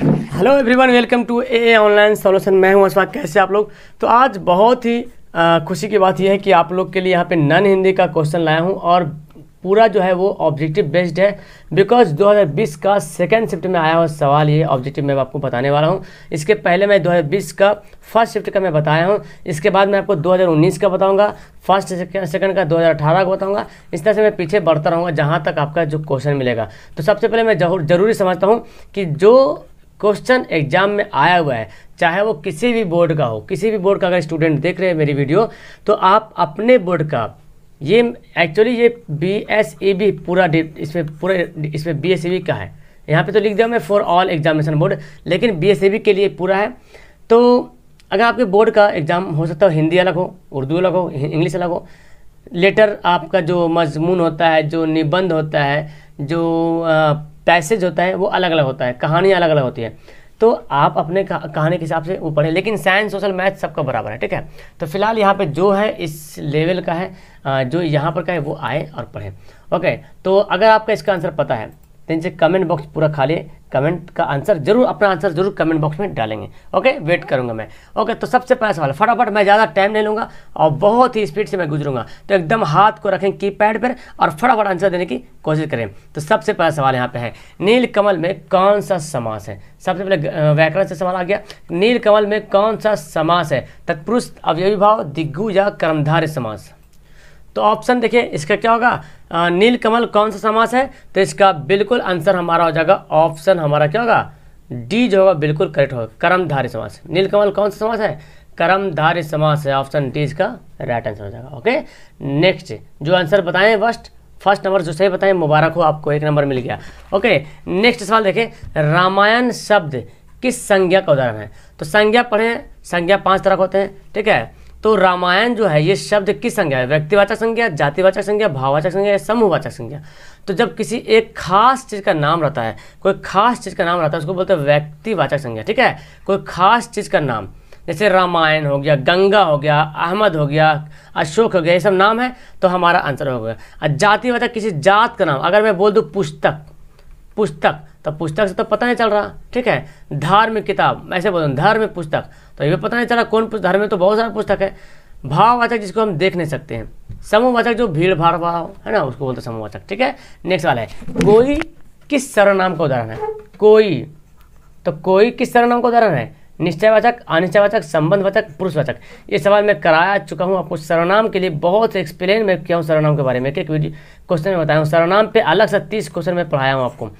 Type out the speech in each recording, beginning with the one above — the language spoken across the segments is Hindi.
Hello everyone welcome to a online solution मैं हूं अशफाक कैसे आप लोग तो आज बहुत ही आ, खुशी की बात यह है कि आप लोग के लिए यहाँ पे नन हिंदी का क्वेश्चन लाया हूं और पूरा जो है वो ऑब्जेक्टिव बेस्ड है बिकॉज 2020 का सेकेंड शिफ्ट में आया हुआ सवाल ये ऑब्जेक्टिव मैं आपको बताने वाला हूँ इसके पहले मैं 2020 का फर्स्ट शिफ्ट का मैं बताया हूँ इसके बाद मैं आपको 2019 का बताऊँगा फर्स्ट सेकंड का 2018 का बताऊँगा इस तरह से मैं पीछे बढ़ता रहूँगा जहाँ तक आपका जो क्वेश्चन मिलेगा तो सबसे पहले मैं ज़रूरी समझता हूँ कि जो क्वेश्चन एग्जाम में आया हुआ है चाहे वो किसी भी बोर्ड का हो किसी भी बोर्ड का अगर स्टूडेंट देख रहे हैं मेरी वीडियो तो आप अपने बोर्ड का ये एक्चुअली ये बी एस ई बी पूरा इसमें पूरा इसमें बी एस ए बी का है यहाँ पे तो लिख दिया मैं फॉर ऑल एग्जामिनेशन बोर्ड लेकिन बी एस ए बी के लिए पूरा है तो अगर आपके बोर्ड का एग्ज़ाम हो सकता हो हिंदी अलग हो उर्दू अलग हो इंग्लिश अलग हो लेटर आपका जो मजमून होता है जो निबंध होता है जो पैसेज होता है वो अलग अलग होता है कहानी अलग अलग होती है तो आप अपने कहानी के हिसाब से वो पढ़ें लेकिन साइंस सोशल मैथ सबका बराबर है ठीक है तो फिलहाल यहाँ पे जो है इस लेवल का है जो यहाँ पर का है वो आए और पढ़ें ओके तो अगर आपका इसका आंसर पता है तो इनसे कमेंट बॉक्स पूरा खाली कमेंट का आंसर जरूर अपना आंसर जरूर कमेंट बॉक्स में डालेंगे ओके वेट करूंगा मैं ओके तो सबसे पहला सवाल फटाफट मैं ज़्यादा टाइम ले लूँगा और बहुत ही स्पीड से मैं गुजरूंगा तो एकदम हाथ को रखें की पैड पर और फटाफट आंसर देने की कोशिश करें तो सबसे पहला सवाल यहाँ पे है नील कमल में कौन सा समास है सबसे पहले व्याकरण से सवाल आ गया नील कमल में कौन सा समास है तत्पुरुष अवयवी भाव दिग्गु या कर्मधार्य समास तो ऑप्शन देखिए इसका क्या होगा नीलकमल कौन सा समास है तो इसका बिल्कुल आंसर हमारा हो जाएगा ऑप्शन हमारा क्या होगा डी जो होगा बिल्कुल करेक्ट होगा कर्मधारी समास नीलकमल कौन सा समास है कर्मधारी समास है ऑप्शन डी इसका राइट आंसर हो जाएगा ओके नेक्स्ट जो आंसर बताएं फर्स्ट फर्स्ट नंबर जो सही बताएं मुबारक हो आपको एक नंबर मिल गया ओके नेक्स्ट सवाल देखें रामायण शब्द किस संज्ञा का उदाहरण है तो संज्ञा पढ़ें संज्ञा पांच तरह के होते हैं ठीक है तो रामायण जो है ये शब्द किस संज्ञा है व्यक्तिवाचक संज्ञा जातिवाचक संज्ञा भाववाचक संज्ञा या समूहवाचक संज्ञा तो जब किसी एक खास चीज़ का नाम रहता है कोई खास चीज़ का नाम रहता है उसको बोलते हैं व्यक्तिवाचक संज्ञा ठीक है कोई खास चीज़ का नाम जैसे रामायण हो गया गंगा हो गया अहमद हो गया अशोक हो गया ये सब नाम है तो हमारा आंसर हो गया जातिवाचक किसी जात का नाम अगर मैं बोल दूँ पुस्तक पुस्तक तो पुस्तक से तो पता नहीं चल रहा ठीक है धार्मिक किताब ऐसे बोल धार्मिक पुस्तक तो ये पता नहीं चल रहा कौन धर्म में तो बहुत सारा पुस्तक है भाववाचक जिसको हम देख नहीं सकते हैं समूहवाचक जो भीड़ भाड़ भाव है ना उसको बोलते समूहवाचक ठीक है नेक्स्ट वाला है कोई किस सर्वनाम का उदाहरण है कोई तो कोई किस सर्वनाम का उदाहरण है निश्चयवाचक अनिश्चयवाचक संबंधवाचक पुरुषवाचक ये सवाल मैं कराया चुका हूँ आपको सर्वनाम के लिए बहुत एक्सप्लेन मैं किया हूँ सर्वनाम के बारे में एक वीडियो क्वेश्चन में बताया हूँ सर्वनाम पे अलग से तीस क्वेश्चन में पढ़ाया हूँ आपको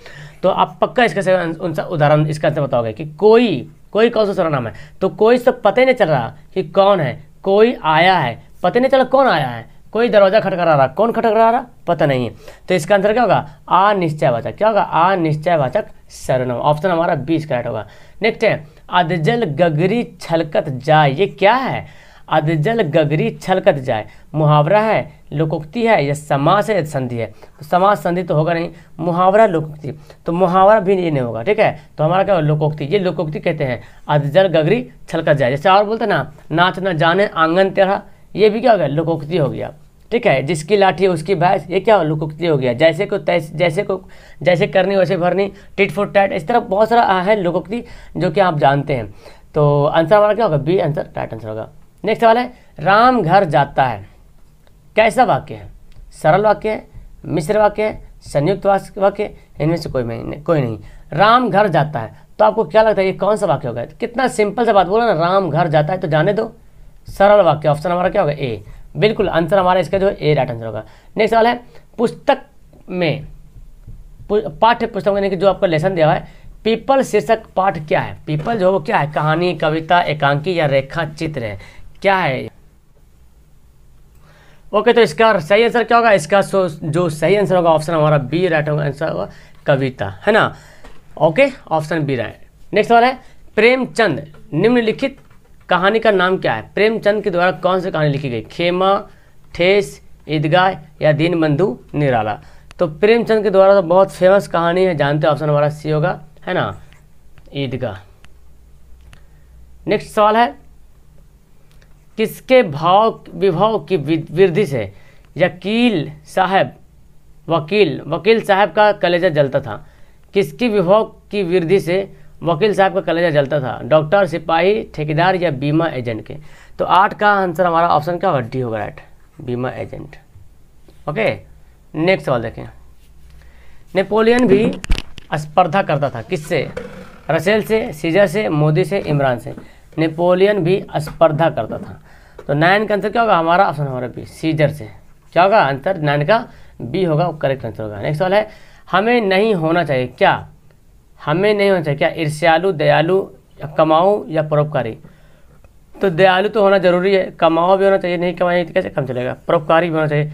तो आप पक्का इसका से उदाहरण इसका से बताओगे कि कोई कोई कौन सा सर्वनाम है तो कोई से पता ही नहीं चल रहा कि कौन है कोई आया है पता नहीं चला कौन आया है कोई दरवाजा खटकरा रहा कौन खटखड़ा रहा पता नहीं है तो इसका आंसर क्या होगा आ निश्चयवाचक क्या होगा आ निश्चयवाचक सरनाम ऑप्शन हमारा बीस करेक्ट होगा नेक्स्ट है अदजल गगरी छलकत जाए ये क्या है अधजल गगरी छलकत जाए मुहावरा है लोकोक्ति है या समास है या संधि है तो समास संधि तो होगा नहीं मुहावरा लोकोक्ति तो मुहावरा भी ये नहीं होगा ठीक है तो हमारा क्या होगा लोकोक्ति ये लोकोक्ति कहते हैं अधजल गगरी छलकत जाए जैसे और बोलते ना नाच ना जाने आंगन तेरा ये भी क्या हो गया लोकोक्ति हो गया ठीक है जिसकी लाठी उसकी भैंस ये क्या हो हो गया जैसे को तैसे जैसे को जैसे करनी वैसे भरनी टिट फुट टैट इस तरह बहुत सारा है लोकोक्ति जो कि आप जानते हैं तो आंसर हमारा क्या होगा बी आंसर राइट आंसर होगा नेक्स्ट सवाल है राम घर जाता है कैसा वाक्य है सरल वाक्य है मिश्र वाक्य है संयुक्त वाक्य इनमें से कोई नहीं कोई नहीं राम घर जाता है तो आपको क्या लगता है ये कौन सा वाक्य होगा कितना सिंपल सा बात बोला ना राम घर जाता है तो जाने दो सरल वाक्य ऑप्शन हमारा क्या होगा ए बिल्कुल आंसर हमारा इसका जो है ए राइट आंसर होगा नेक्स्ट सवाल है पुस्तक में पाठ्य पुस्तक यानी कि जो आपका लेसन दिया हुआ है पीपल शीर्षक पाठ क्या है पीपल जो वो क्या है कहानी कविता एकांकी या रेखा चित्र है क्या है ओके तो इसका सही आंसर क्या होगा इसका सो जो सही आंसर होगा ऑप्शन हमारा बी राइट होगा आंसर होगा कविता है ना okay option B right next सवाल है प्रेमचंद निम्नलिखित कहानी का नाम क्या है प्रेमचंद के द्वारा कौन सी कहानी लिखी गई खेमा ठेस ईदगाह या दीन बंधु निराला तो प्रेमचंद के द्वारा तो बहुत फेमस कहानी है जानते हो ऑप्शन हमारा सी होगा है ना ईदगाह नेक्स्ट सवाल है किसके भाव विभाव की वृद्धि से यकील साहब वकील वकील साहब का कलेजा जलता था किसकी विभाव की वृद्धि से वकील साहब का कलेजा जलता था डॉक्टर सिपाही ठेकेदार या बीमा एजेंट के तो आठ का आंसर हमारा ऑप्शन क्या हड्डी होगा राइट बीमा एजेंट ओके नेक्स्ट सवाल देखें नेपोलियन भी स्पर्धा करता था किससे रसेल से सीजर से मोदी से इमरान से नेपोलियन भी स्पर्धा करता था तो नाइन का आंसर क्या होगा हमारा ऑप्शन हमारा बी सीजर से क्या होगा आंसर नाइन का बी होगा करेक्ट आंसर होगा नेक्स्ट सवाल है हमें नहीं होना चाहिए क्या हमें नहीं होना चाहिए क्या ईर्ष्यालु दयालु या कमाऊ या परोपकारी तो दयालु तो होना जरूरी है कमाओ भी होना चाहिए नहीं कमाए तो कैसे कम चलेगा परोपकारी भी होना चाहिए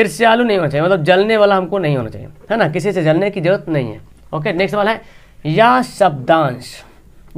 ईर्ष्यालु नहीं होना चाहिए मतलब जलने वाला हमको नहीं होना चाहिए है ना किसी से जलने की जरूरत नहीं है ओके नेक्स्ट सवाल है या शब्दांश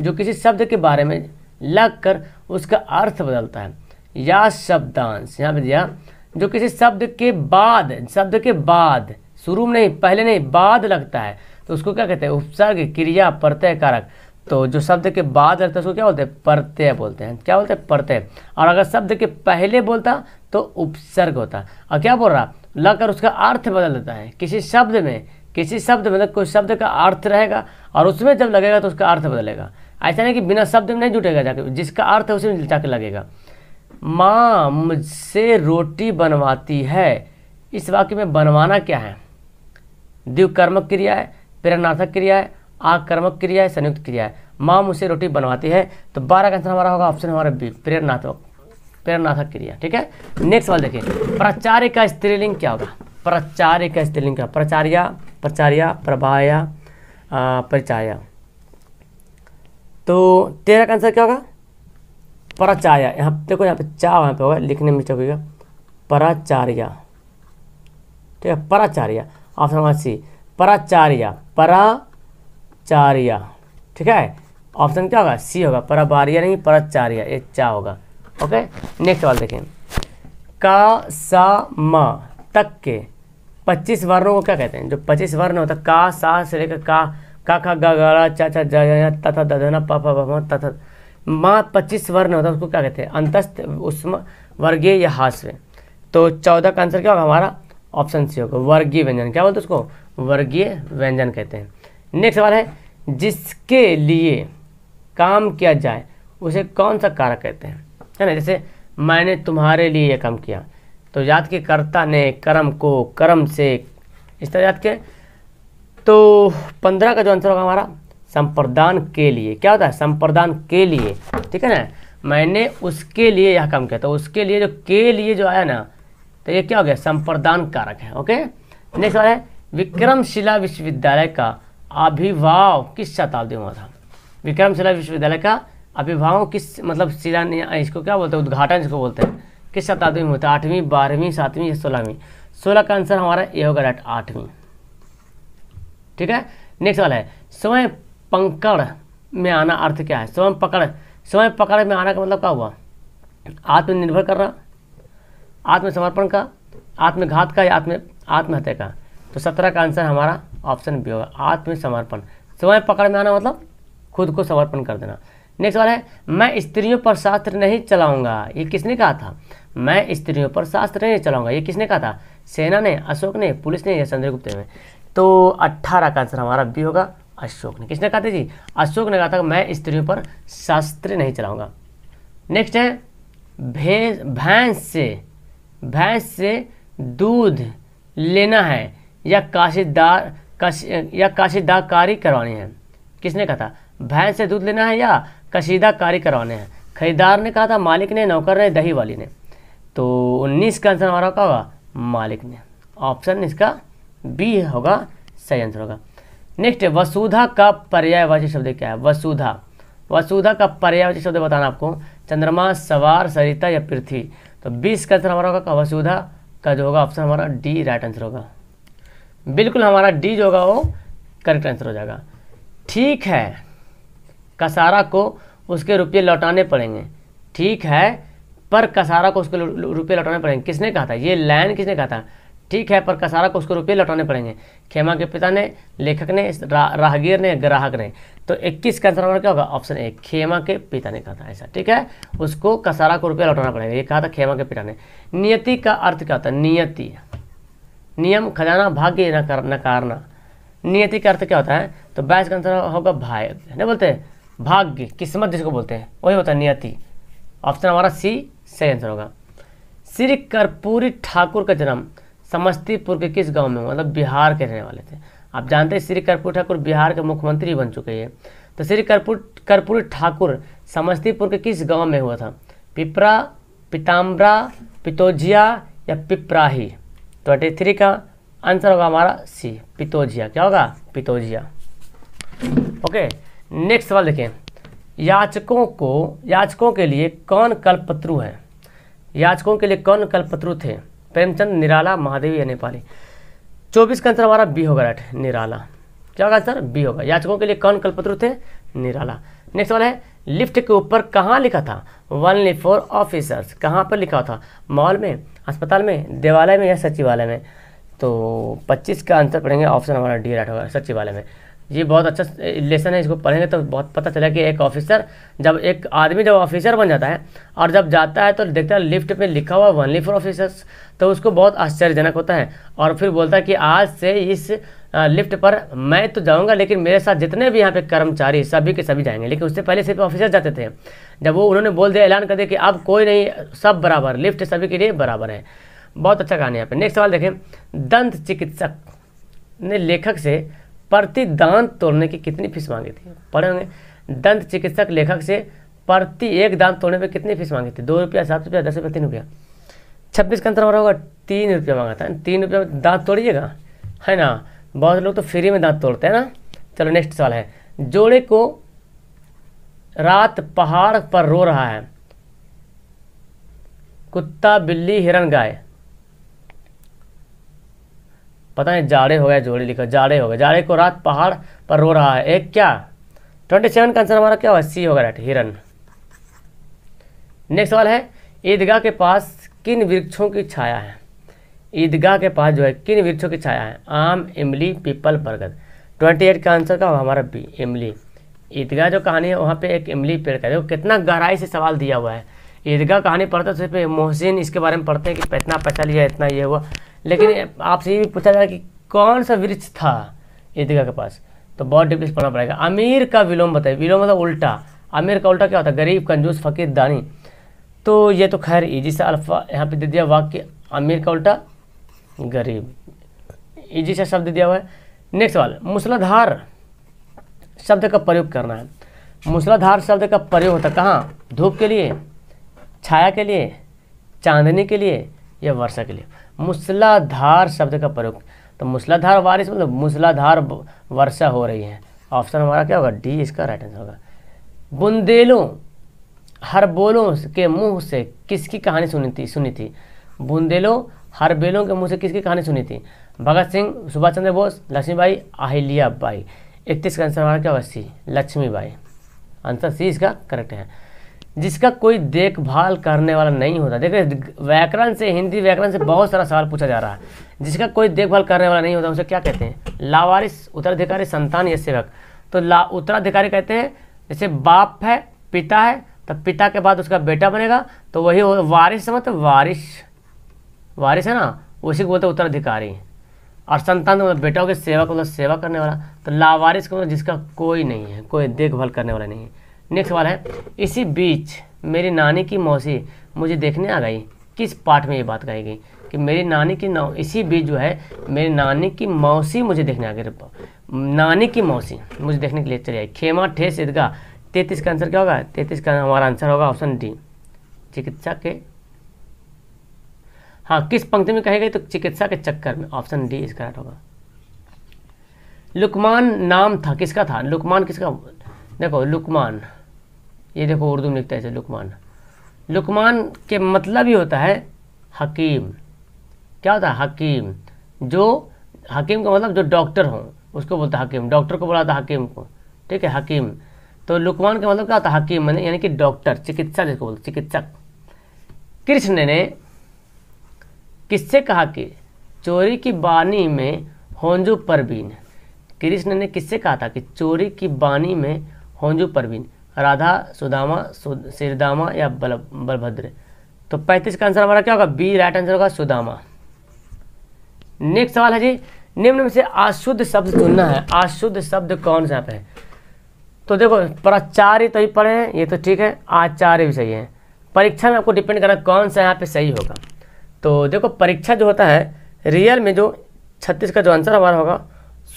जो किसी शब्द के बारे में लग कर उसका अर्थ बदलता है या शब्दांश यहाँ पे दिया जो किसी शब्द के बाद शब्द के बाद शुरू में नहीं पहले नहीं बाद लगता है तो उसको क्या कहते हैं उपसर्ग क्रिया प्रत्यय कारक तो जो शब्द के बाद लगता है उसको क्या बोलते हैं प्रत्यय बोलते हैं क्या बोलते हैं प्रत्यय और अगर शब्द के पहले बोलता तो उपसर्ग होता और क्या बोल रहा लगकर उसका अर्थ बदल देता है किसी शब्द में किसी शब्द मतलब कोई शब्द का अर्थ रहेगा और उसमें जब लगेगा तो उसका अर्थ बदलेगा ऐसा नहीं कि बिना शब्द में नहीं जुटेगा जाके जिसका अर्थ है उसे में जाके लगेगा माँ मुझसे रोटी बनवाती है इस वाक्य में बनवाना क्या है द्विकर्मक क्रिया है प्रेरणार्थक क्रिया है आकर्मक क्रिया है संयुक्त क्रिया है माँ मुझसे रोटी बनवाती है तो बारह का आंसर हमारा होगा ऑप्शन हमारा बी प्रेरणात्मक प्रेरणार्थक क्रिया ठीक है नेक्स्ट सवाल देखिए प्राचार्य का स्त्रीलिंग क्या होगा प्राचार्य का स्त्रीलिंग क्या प्राचार्य प्राचार्य प्रभाया परिचार्या तो तेरह का आंसर क्या होगा पराचार्य यहाँ देखो यहाँ पे चा यहाँ पे होगा लिखने में मिस्टेक होगा पराचार्य ठीक है पराचार्य ऑप्शन नंबर सी पराचार्य पराचार्य ठीक है ऑप्शन क्या होगा सी होगा पराबार्य नहीं पराचार्य ये चा होगा ओके नेक्स्ट सवाल देखें का सा म तक के पच्चीस वर्णों को क्या कहते हैं जो पच्चीस वर्ण होता है का सा से लेकर का काका गागाड़ा चाचा जाया तथा दधना पापा पापा तथा माँ पच्चीस वर्ण होता है उसको क्या कहते हैं अंतस्थ उष्म वर्गीय या हास्य तो चौदह का आंसर क्या होगा हमारा ऑप्शन सी होगा वर्गीय व्यंजन क्या बोलते हैं उसको वर्गीय व्यंजन कहते हैं नेक्स्ट सवाल है जिसके लिए काम किया जाए उसे कौन सा कारक कहते हैं है ना जैसे मैंने तुम्हारे लिए यह काम किया तो याद के कर्ता ने कर्म को कर्म से इस तरह याद के तो पंद्रह का जो आंसर होगा हमारा संप्रदान के लिए क्या होता है संप्रदान के लिए ठीक है ना मैंने उसके लिए यह काम किया तो उसके लिए जो के लिए जो आया ना तो ये क्या हो गया संप्रदान कारक है ओके नेक्स्ट वाला है विक्रमशिला विश्वविद्यालय का अभिभाव किस शताब्दी में हुआ था विक्रमशिला विश्वविद्यालय का अभिभाव किस मतलब शिला इसको क्या बोलते हैं उद्घाटन इसको बोलते हैं किस शताब्दी में हुआ था आठवीं बारहवीं सातवीं या सोलहवीं सोलह का आंसर हमारा ये होगा राइट आठवीं ठीक है नेक्स्ट वाला है स्वयं पंकड़ में आना अर्थ क्या है स्वयं पकड़ स्वयं पकड़ में आना का मतलब क्या हुआ आत्मनिर्भर करना आत्मसमर्पण का आत्मघात का या आत्म आत्महत्या का तो सत्रह का आंसर हमारा ऑप्शन बी होगा आत्मसमर्पण स्वयं पकड़ में आना मतलब खुद को समर्पण कर देना नेक्स्ट वाला है मैं स्त्रियों पर शास्त्र नहीं चलाऊंगा ये किसने कहा था मैं स्त्रियों पर शास्त्र नहीं चलाऊंगा ये किसने कहा था सेना ने अशोक ने पुलिस ने या चंद्रगुप्त ने तो 18 का आंसर हमारा बी होगा अशोक ने किसने कहा था जी अशोक ने कहा था मैं स्त्रियों पर शास्त्र नहीं चलाऊंगा नेक्स्ट है भैंस भैंस से भैंस से दूध लेना है या काशीदार कश या काशीदाकारी करवानी है किसने कहा था भैंस से दूध लेना है या कशीदाकारी करवाने हैं खरीदार ने कहा था मालिक ने नौकर ने दही वाली ने तो उन्नीस का आंसर हमारा क्या होगा मालिक ने ऑप्शन इसका बी होगा सही आंसर होगा नेक्स्ट वसुधा का पर्यायवाची शब्द क्या है वसुधा वसुधा का पर्यायवाची शब्द बताना आपको चंद्रमा सवार सरिता या पृथ्वी तो बीस का आंसर हमारा होगा वसुधा का जो होगा ऑप्शन हमारा डी राइट आंसर होगा बिल्कुल हमारा डी जो होगा वो करेक्ट आंसर हो जाएगा ठीक है कसारा को उसके रुपये लौटाने पड़ेंगे ठीक है पर कसारा को उसके रुपये लौटाने पड़ेंगे किसने कहा था ये लाइन किसने कहा था ठीक है पर कसारा को उसको रुपये लौटाने पड़ेंगे खेमा के पिता ने लेखक ने रा, राहगीर ने ग्राहक ने तो 21 का आंसर हमारा क्या होगा ऑप्शन ए खेमा के पिता ने कहा था ऐसा ठीक है उसको कसारा को रुपये लौटाना पड़ेगा ये कहा था खेमा के पिता ने नियति का अर्थ क्या होता है नियति नियम खजाना भाग्य नकार नकारना नियति का अर्थ क्या होता है तो बैस का आंसर होगा भाग्य नहीं बोलते भाग्य किस्मत जिसको बोलते हैं वही होता है नियति ऑप्शन हमारा सी सही आंसर होगा श्री कर्पूरी ठाकुर का जन्म समस्तीपुर के किस गांव में मतलब बिहार के रहने वाले थे आप जानते हैं श्री कर्पूर ठाकुर बिहार के मुख्यमंत्री बन चुके हैं तो श्री कर्पूर कर्पूर ठाकुर समस्तीपुर के किस गांव में हुआ था पिपरा पिताम्बरा पितोजिया या पिपराही तो ट्वेंटी थ्री का आंसर होगा हमारा सी पितोजिया क्या होगा पितोजिया ओके नेक्स्ट सवाल देखें याचकों को याचकों के लिए कौन कल्पत्रु हैं याचकों के लिए कौन कल्पत्रु थे प्रेमचंद निराला महादेवी या नेपाली चौबीस का आंसर हमारा बी होगा राइट निराला क्या होगा आंसर बी होगा याचकों के लिए कौन कल्पत्र थे निराला नेक्स्ट वाला है लिफ्ट के ऊपर कहाँ लिखा था वनली फॉर ऑफिसर्स कहाँ पर लिखा था मॉल में अस्पताल में देवालय में या सचिवालय में तो 25 का आंसर पढ़ेंगे ऑप्शन हमारा डी राइट होगा सचिवालय में ये बहुत अच्छा लेसन है इसको पढ़ेंगे तो बहुत पता चला कि एक ऑफिसर जब एक आदमी जब ऑफिसर बन जाता है और जब जाता है तो देखता है लिफ्ट पे लिखा हुआ वनली फॉर ऑफिसर्स तो उसको बहुत आश्चर्यजनक होता है और फिर बोलता है कि आज से इस लिफ्ट पर मैं तो जाऊंगा लेकिन मेरे साथ जितने भी यहाँ पे कर्मचारी सभी के सभी जाएंगे लेकिन उससे पहले सिर्फ ऑफिसर जाते थे जब वो उन्होंने बोल दिया ऐलान कर दिया कि अब कोई नहीं सब बराबर लिफ्ट सभी के लिए बराबर है बहुत अच्छा कहानी है यहाँ पर नेक्स्ट सवाल देखें दंत चिकित्सक ने लेखक से प्रति दांत तोड़ने की कितनी फीस मांगी थी पढ़े होंगे दंत चिकित्सक लेखक से प्रति एक दांत तोड़ने पर कितनी फीस मांगी थी दो रुपया सात रुपया दस रुपया तीन रुपया छब्बीस का अंतर हमारा होगा तीन रुपया मांगा था तीन रुपया दांत तोड़िएगा है ना बहुत लोग तो फ्री में दांत तोड़ते हैं ना चलो नेक्स्ट सवाल है जोड़े को रात पहाड़ पर रो रहा है कुत्ता बिल्ली हिरण गाय पता नहीं जाड़े हो गया जोड़ी लिखा जाड़े हो गए जाड़े को रात पहाड़ पर रो रहा है एक क्या ट्वेंटी सेवन का आंसर हमारा क्या होगा सी होगा राइट हिरन नेक्स्ट सवाल है ईदगाह के पास किन वृक्षों की छाया है ईदगाह के पास जो है किन वृक्षों की छाया है आम इमली पीपल बरगद ट्वेंटी एट का आंसर का हमारा बी इमली ईदगाह जो कहानी है वहाँ पे एक इमली पेड़ का देखो कितना गहराई से सवाल दिया हुआ है ईदगाह कहानी पढ़ते तो सिर्फ मोहसिन इसके बारे में पढ़ते हैं कि इतना पैसा लिया इतना ये हुआ लेकिन आपसे ये भी पूछा जा रहा है कि कौन सा वृक्ष था ईदगाह के पास तो बहुत डिप्लीस पढ़ना पड़ेगा अमीर का विलोम बताए विलोम मतलब उल्टा अमीर का उल्टा क्या होता है गरीब कंजूस फकीर दानी तो ये तो खैर ईजी सा अल्फा यहाँ पे दे दिया वाक्य अमीर का उल्टा गरीब ईजी सा शब्द दिया हुआ है नेक्स्ट सवाल मूसलाधार शब्द का प्रयोग करना है मूसलाधार शब्द का प्रयोग होता है कहाँ धूप के लिए छाया के लिए चांदनी के लिए या वर्षा के लिए हाँ। मूसलाधार शब्द का प्रयोग तो मूसलाधार बारिश मतलब मूसलाधार वर्षा हो रही है ऑप्शन हमारा क्या होगा डी इसका राइट आंसर होगा बुंदेलों हर बोलों के मुंह से किसकी कहानी सुनी थी सुनी थी बुंदेलों हर बेलों के मुंह से किसकी कहानी सुनी थी भगत सिंह सुभाष चंद्र बोस लक्ष्मीबाई अहिल्या बाई इकतीस का आंसर हमारा क्या होगा सी लक्ष्मीबाई आंसर सी इसका करेक्ट है जिसका कोई देखभाल करने वाला नहीं होता देखिए व्याकरण से हिंदी व्याकरण से बहुत सारा सवाल पूछा जा रहा है जिसका कोई देखभाल करने वाला नहीं होता उसे क्या कहते हैं लावारिस उत्तराधिकारी संतान या सेवक तो ला उत्तराधिकारी कहते हैं जैसे बाप है पिता है तो पिता के बाद उसका बेटा बनेगा तो वही वारिस मतलब वारिस वारिस है ना उसी को बोलते हैं उत्तराधिकारी और संतान तो मतलब बेटा के सेवा को मतलब सेवा करने वाला तो लावारिस को मतलब जिसका कोई नहीं है कोई देखभाल करने वाला नहीं है नेक्स्ट सवाल है इसी बीच मेरी नानी की मौसी मुझे देखने आ गई किस पाठ में ये बात कही गई कि मेरी नानी की ना इसी बीच जो है मेरी नानी की मौसी मुझे देखने आ गई नानी की मौसी मुझे देखने के लिए चले आई खेमा ठेस ईदगाह तैतीस का आंसर क्या होगा तैतीस का हमारा आंसर होगा ऑप्शन डी चिकित्सा के हाँ किस पंक्ति में कही गई तो चिकित्सा के चक्कर में ऑप्शन डी इसका राइट होगा लुकमान नाम था किसका था लुकमान किसका देखो लुकमान ये देखो उर्दू में लिखता है लुकमान लुकमान के मतलब ही होता है हकीम क्या होता है हकीम जो हकीम का मतलब जो डॉक्टर हो उसको बोलता हकीम डॉक्टर को बोला था हकीम को ठीक है हकीम तो लुकमान का मतलब क्या होता है हकीम मैंने यानी कि डॉक्टर चिकित्सा जिसको बोलते चिकित्सक कृष्ण ने किससे कहा कि चोरी की बानी में होंजू परवीन कृष्ण ने किससे कहा था कि चोरी की बानी में होंजू परवीन राधा सुदामा सिरदामा या बल बलभद्र तो पैंतीस का आंसर हमारा क्या होगा बी राइट आंसर होगा सुदामा नेक्स्ट सवाल है जी निम्न में से अशुद्ध शब्द सुनना है अशुद्ध शब्द कौन सा पे तो देखो प्राचार्य तो ही पढ़े हैं ये तो ठीक है आचार्य भी सही है परीक्षा में आपको डिपेंड करना कौन सा यहाँ पे सही होगा तो देखो परीक्षा जो होता है रियल में जो छत्तीस का जो आंसर हमारा होगा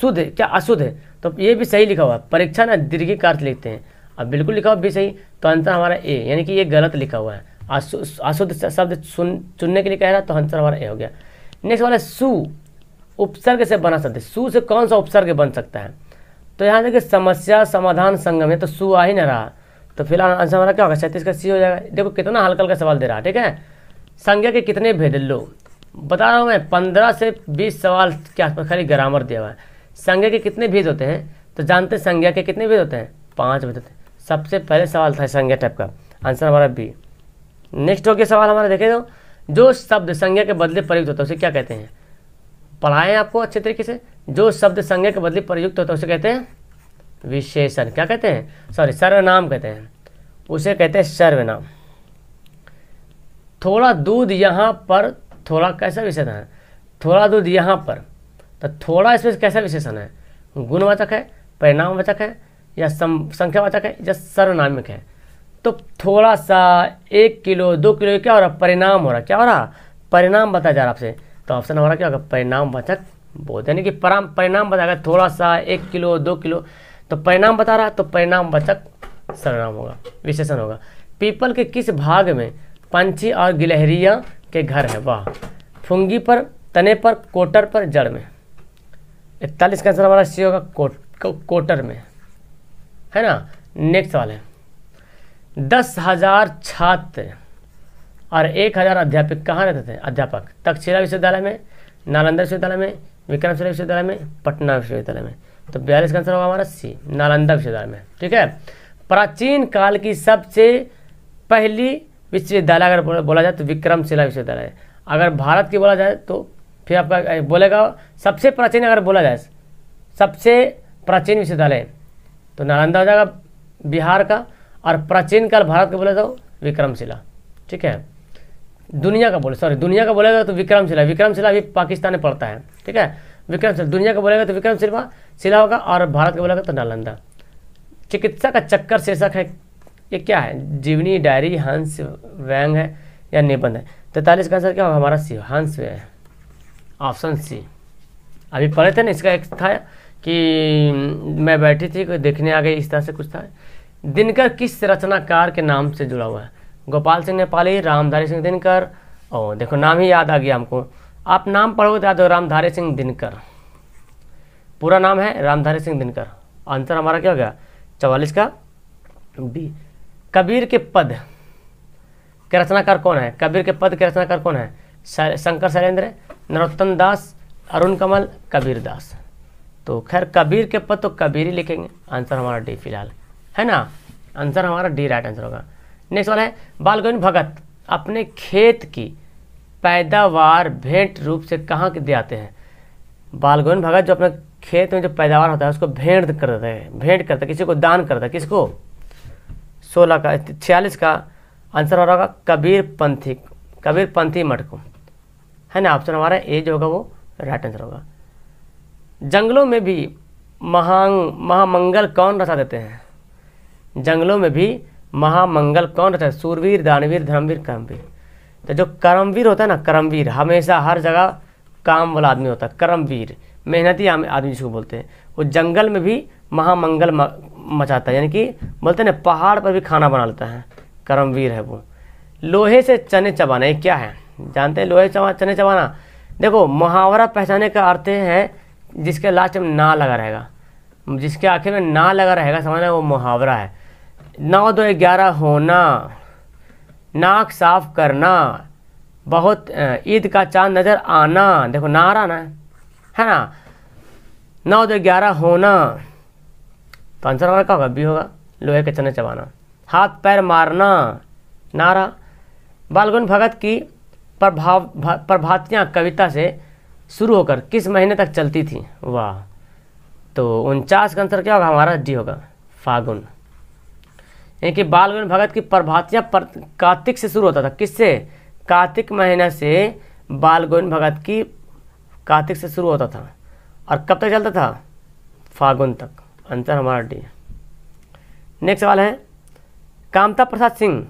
शुद्ध क्या अशुद्ध है तो ये भी सही लिखा हुआ है परीक्षा ना दीर्घिक अर्थ लिखते हैं अब बिल्कुल लिखा हुआ भी सही तो आंसर हमारा ए यानी कि ये गलत लिखा हुआ है अशुद्ध शब्द सुन चुनने के लिए कह रहा तो आंसर हमारा ए हो गया नेक्स्ट वाला सु उपसर्ग से बना शब्द सु से कौन सा उपसर्ग बन सकता है तो यहाँ देखिए समस्या समाधान संगम है तो सु आ ही ना रहा तो फिलहाल आंसर हमारा क्या होगा छत्तीस का सी हो जाएगा देखो कितना हल्का हल्का सवाल दे रहा है ठीक है संज्ञा के कितने भेद लो बता रहा हूँ मैं पंद्रह से बीस सवाल के आसपास खाली ग्रामर दिया हुआ है संज्ञा के कितने भेद होते हैं तो जानते संज्ञा के कितने भेद होते हैं पाँच भेद होते हैं सबसे पहले सवाल था संज्ञा टाइप का आंसर हमारा बी नेक्स्ट हो गया सवाल हमारा देखे दो तो, जो शब्द संज्ञा के बदले प्रयुक्त होता है उसे क्या कहते हैं पढ़ाएं आपको अच्छे तरीके से जो शब्द संज्ञा के बदले प्रयुक्त होता है उसे कहते हैं विशेषण क्या कहते हैं सॉरी सर्वनाम कहते हैं उसे कहते हैं सर्वनाम थोड़ा दूध यहाँ पर थोड़ा कैसा विशेषण है थोड़ा दूध यहाँ पर तो थोड़ा इसमें कैसा विशेषण है गुणवाचक है परिणामवाचक है या संख्यावाचक है या सर्वनामिक है तो थोड़ा सा एक किलो दो किलो क्या हो रहा परिणाम हो रहा क्या हो रहा परिणाम बताया जा रहा आपसे तो ऑप्शन हो रहा क्या होगा परिणाम वाचक बोध यानी कि पराम परिणाम बताएगा थोड़ा सा एक किलो दो किलो तो परिणाम बता रहा तो परिणाम वाचक सर्वनाम होगा विशेषण होगा पीपल के किस भाग में पंछी और गिलहरिया के घर है वाह फुंगी पर तने पर कोटर पर जड़ में इकतालीस का आंसर हमारा सी होगा कोट को, कोटर में है ना नेक्स्ट सवाल है दस हज़ार छात्र और एक हज़ार अध्यापक कहाँ रहते थे अध्यापक तक्षशिला विश्वविद्यालय में नालंदा विश्वविद्यालय में विक्रमशिला विश्वविद्यालय में पटना विश्वविद्यालय में तो बयालीस का आंसर होगा हमारा सी नालंदा विश्वविद्यालय में ठीक है प्राचीन काल की सबसे पहली विश्वविद्यालय अगर बोला जाए तो विक्रमशिला विश्वविद्यालय अगर भारत की बोला जाए तो फिर आपका बोलेगा सबसे प्राचीन अगर बोला जाए सबसे प्राचीन विश्वविद्यालय तो नालंदा हो जाएगा बिहार का और प्राचीन काल भारत का बोले तो विक्रमशिला ठीक है दुनिया का बोले सॉरी दुनिया का बोलेगा तो विक्रमशिला विक्रमशिला अभी पाकिस्तान में पड़ता है ठीक है विक्रमशिला दुनिया का बोलेगा तो विक्रमशिला शिला होगा और भारत का बोलेगा तो नालंदा चिकित्सा का चक्कर शीर्षक है ये क्या है जीवनी डायरी हंस व्यंग है या निबंध है तैतालीस का आंसर क्या होगा हमारा सी हंस है ऑप्शन सी अभी पढ़े थे ना इसका एक था कि मैं बैठी थी कोई देखने आ गई इस तरह से कुछ था दिनकर किस रचनाकार के नाम से जुड़ा हुआ है गोपाल सिंह नेपाली रामधारी सिंह दिनकर और देखो नाम ही याद आ गया हमको आप नाम पढ़ोगे तो याद हो रामधारी सिंह दिनकर पूरा नाम है रामधारी सिंह दिनकर आंसर हमारा क्या हो गया चवालीस का बी कबीर के पद के रचनाकार कौन है कबीर के पद के रचनाकार कौन है शंकर शैलेंद्र नरोत्तम दास अरुण कमल कबीर दास तो खैर कबीर के पद तो कबीर ही लिखेंगे आंसर हमारा डी फिलहाल है ना आंसर हमारा डी राइट आंसर होगा नेक्स्ट वाला है बालगोविंद भगत अपने खेत की पैदावार भेंट रूप से कहाँ दे आते हैं बालगोविंद भगत जो अपने खेत में जो पैदावार होता है उसको भेंट कर देते हैं भेंट करते किसी को दान करता है किसको सोलह का छियालीस का आंसर हो रहा होगा कबीर पंथी कबीर पंथी मठ को है ना ऑप्शन हमारा ए जो होगा वो राइट आंसर होगा जंगलों में भी महांग महामंगल कौन रचा देते हैं जंगलों में भी महामंगल कौन रचा सूरवीर दानवीर धर्मवीर कर्मवीर तो जो कर्मवीर होता है ना कर्मवीर हमेशा हर जगह काम वाला आदमी होता है कर्मवीर मेहनती आदमी जिसको बोलते हैं वो जंगल में भी महामंगल मचाता है यानी कि बोलते हैं ना पहाड़ पर भी खाना बना लेता है कर्मवीर है वो लोहे से चने चबाना ये क्या है जानते हैं लोहे चबा चने चबाना देखो मुहावरा पहचाने का अर्थ है जिसके लास्ट में ना लगा रहेगा जिसके आखिर में ना लगा रहेगा समझना वो मुहावरा है नौ दो ग्यारह होना नाक साफ करना बहुत ईद का चांद नज़र आना देखो ना आ रहा ना है ना नौ दो ग्यारह होना तो आंसर हमारा क्या होगा भी होगा लोहे के चने चबाना हाथ पैर मारना नारा बालगुन भगत की प्रभाव प्रभातियाँ कविता से शुरू होकर किस महीने तक चलती थी वाह तो उनचास का आंसर क्या होगा हमारा डी होगा फागुन यानी कि बाल गोविंद भगत की प्रभातियाँ पर, कार्तिक से शुरू होता था किससे कार्तिक महीने से बाल गोविंद भगत की कार्तिक से शुरू होता था और कब तक चलता था फागुन तक आंसर हमारा डी नेक्स्ट सवाल है कामता प्रसाद सिंह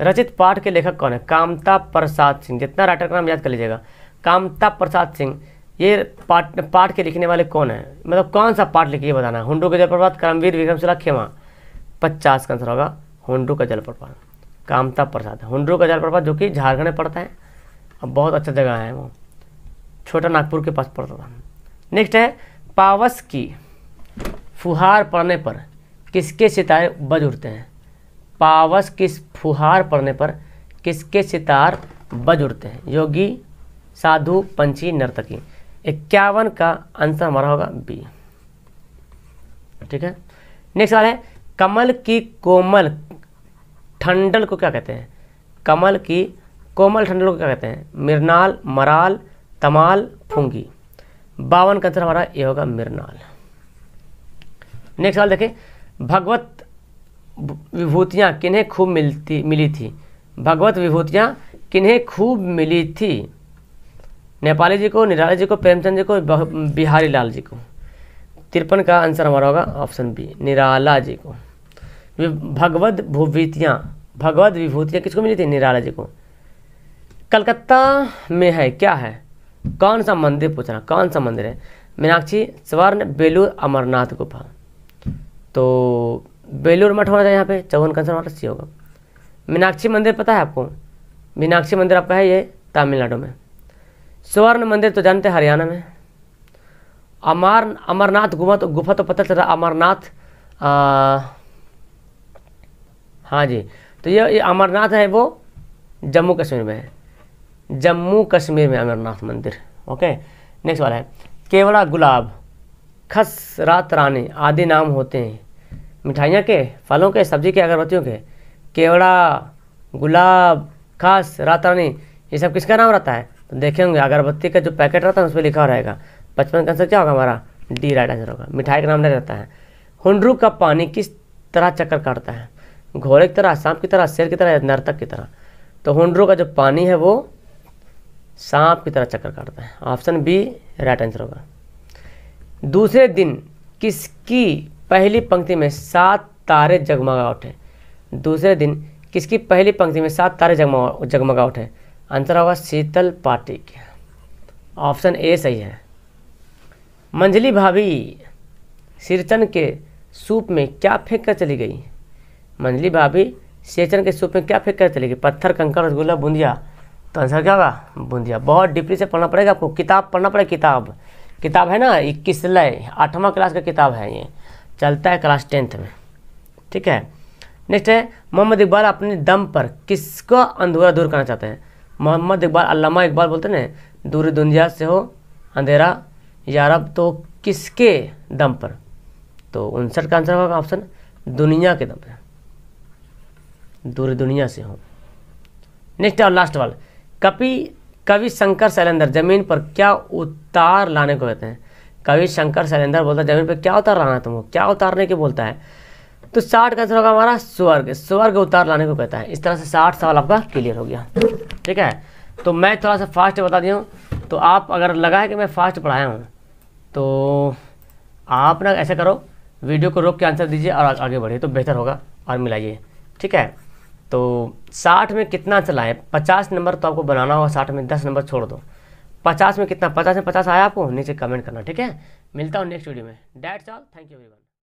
रचित पाठ के लेखक कौन है कामता प्रसाद सिंह जितना राइटर का नाम याद कर लीजिएगा कामता प्रसाद सिंह ये पाठ पाठ के लिखने वाले कौन है मतलब कौन सा पाठ लिखिए बताना है हुडू का जलप्रपात करमवीर विक्रमशिला खेमा पचास का आंसर होगा हुडू का जलप्रपात कामता प्रसाद हुडू का जलप्रपात जो कि झारखंड में पड़ता है अब बहुत अच्छा जगह है वो छोटा नागपुर के पास पड़ता था नेक्स्ट है पावस की फुहार पड़ने पर किसके सितारे बज उठते हैं पावस किस फुहार पड़ने पर किसके सितार बज उड़ते हैं योगी साधु पंची नर्तकी इक्यावन का आंसर हमारा होगा बी ठीक है नेक्स्ट सवाल है कमल की कोमल ठंडल को क्या कहते हैं कमल की कोमल ठंडल को क्या कहते हैं मिरनाल मराल तमाल फुंगी बावन का आंसर हमारा ये होगा मिरनाल नेक्स्ट सवाल देखें भगवत विभूतियाँ किन्हें खूब मिलती मिली थी भगवत विभूतियाँ किन्हें खूब मिली थी नेपाली जी को निराला जी को प्रेमचंद जी को बिहारी लाल जी को तिरपन का आंसर हमारा होगा ऑप्शन बी निराला जी को भगवत भूवितियाँ भगवत विभूतियाँ किसको मिली थी निराला जी को कलकत्ता में है क्या है कौन सा मंदिर पूछना कौन सा मंदिर है मीनाक्षी स्वर्ण बेलूर अमरनाथ गुफा तो बेलूर मठ होना चाहिए यहाँ पे चौवन का आंसर हमारा सी होगा मीनाक्षी मंदिर पता है आपको मीनाक्षी मंदिर आपका है ये तमिलनाडु में स्वर्ण मंदिर तो जानते हैं हरियाणा में अमार अमरनाथ गुफा तो गुफा तो पता चला अमरनाथ हाँ जी तो ये ये अमरनाथ है वो जम्मू कश्मीर में है जम्मू कश्मीर में अमरनाथ मंदिर ओके नेक्स्ट वाला है केवड़ा गुलाब खस रात रानी आदि नाम होते हैं मिठाइयाँ के फलों के सब्जी के अगरबत्तियों के केवड़ा गुलाब खस रात रानी ये सब किसका नाम रहता है देखे होंगे अगरबत्ती का जो पैकेट रहता है उस पर लिखा रहेगा पचपन का आंसर क्या होगा हमारा डी राइट आंसर होगा मिठाई का नाम नहीं रहता है हुंडरू का पानी किस तरह चक्कर काटता है घोड़े की तरह सांप की तरह शेर की तरह या नर्तक की तरह तो हुंडरू का जो पानी है वो सांप की तरह चक्कर काटता है ऑप्शन बी राइट आंसर होगा दूसरे दिन किसकी पहली पंक्ति में सात तारे जगमगा उठे दूसरे दिन किसकी पहली पंक्ति में सात तारे जगमगा जगमगा उठे आंसर होगा शीतल पाटिक ऑप्शन ए सही है मंजली भाभी सिरचन के सूप में क्या फेंक कर चली गई मंजली भाभी सिरचन के सूप में क्या फेंक कर चली गई पत्थर कंकड़ रसगुल्ला बूंदिया तो आंसर क्या होगा बूंदिया बहुत डीपली से पढ़ना पड़ेगा आपको किताब पढ़ना पड़ेगा किताब किताब है ना इक्कीस लय आठवां क्लास का किताब है ये चलता है क्लास टेंथ में ठीक है नेक्स्ट है मोहम्मद इकबाल अपने दम पर किसका अंधूरा दूर करना चाहते हैं मोहम्मद इकबाल अल्लामा इकबाल बोलते ना दूर दुनिया से हो अंधेरा यारब तो किसके दम पर तो उनसठ का आंसर होगा ऑप्शन दुनिया के दम पर दूर दुनिया से हो नेक्स्ट और लास्ट वाल कपि कवि शंकर शैलेंद्र जमीन पर क्या उतार लाने को कहते हैं कवि शंकर शैलेंद्र बोलता है जमीन पर क्या उतार लाना तुमको क्या उतारने के बोलता है तो साठ का आंसर होगा हमारा स्वर्ग स्वर्ग उतार लाने को कहता है इस तरह से साठ सवाल आपका क्लियर हो गया ठीक है तो मैं थोड़ा सा फास्ट बता दी हूँ तो आप अगर लगा है कि मैं फास्ट पढ़ाया हूँ तो आप ना ऐसा करो वीडियो को रोक के आंसर दीजिए और आगे बढ़िए तो बेहतर होगा और मिलाइए ठीक है तो साठ में कितना आंसर लाए पचास नंबर तो आपको बनाना होगा साठ में दस नंबर छोड़ दो पचास में कितना पचास में पचास आया आपको नीचे कमेंट करना ठीक है मिलता हूँ नेक्स्ट वीडियो में that's all thank you very much